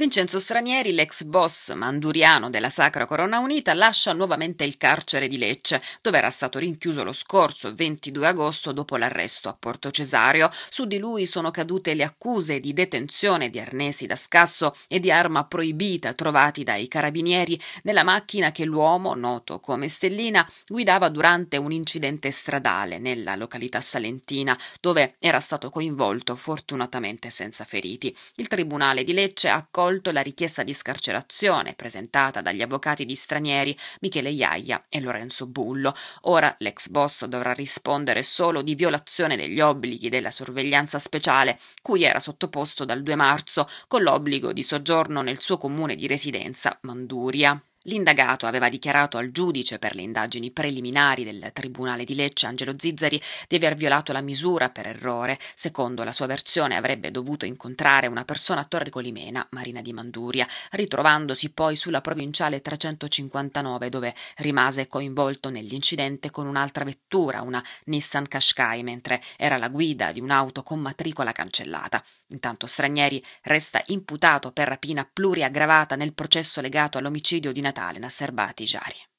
Vincenzo Stranieri, l'ex boss manduriano della Sacra Corona Unita, lascia nuovamente il carcere di Lecce, dove era stato rinchiuso lo scorso 22 agosto dopo l'arresto a Porto Cesario. Su di lui sono cadute le accuse di detenzione di arnesi da scasso e di arma proibita trovati dai carabinieri nella macchina che l'uomo, noto come Stellina, guidava durante un incidente stradale nella località salentina, dove era stato coinvolto fortunatamente senza feriti. Il tribunale di Lecce ha accolto accolto la richiesta di scarcerazione presentata dagli avvocati di stranieri Michele Iaia e Lorenzo Bullo. Ora l'ex boss dovrà rispondere solo di violazione degli obblighi della sorveglianza speciale, cui era sottoposto dal 2 marzo, con l'obbligo di soggiorno nel suo comune di residenza, Manduria. L'indagato aveva dichiarato al giudice per le indagini preliminari del Tribunale di Lecce, Angelo Zizzari, di aver violato la misura per errore. Secondo la sua versione avrebbe dovuto incontrare una persona a Torre Colimena, Marina di Manduria, ritrovandosi poi sulla provinciale 359 dove rimase coinvolto nell'incidente con un'altra vettura, una Nissan Qashqai, mentre era la guida di un'auto con matricola cancellata. Intanto Stranieri resta imputato per rapina pluriaggravata nel processo legato all'omicidio di كانت على نسر بعتي جاري